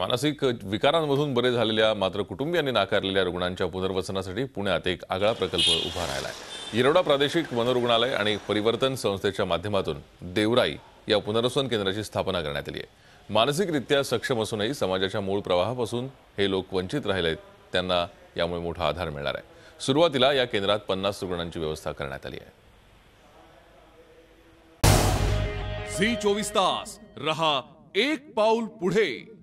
मानसिक विकारांमधून बरे झालेल्या मात्र कुटुंबियांनी नाकारलेल्या रुग्णांच्या पुनर्वसनासाठी पुण्यात एक आगळा प्रकल्प उभा राहिला आहे येरवडा प्रादेशिक मनोरुग्णालय आणि परिवर्तन संस्थेच्या माध्यमातून देवराई या पुनर्वसन केंद्राची स्थापना करण्यात आली आहे मानसिकरित्या सक्षम असूनही समाजाच्या मूळ प्रवाहापासून हे लोक वंचित राहिले त्यांना यामुळे मोठा आधार मिळणार आहे सुरुवातीला या केंद्रात पन्नास रुग्णांची व्यवस्था करण्यात आली आहे झी चोवीस तास रहा एक पाऊल पुढे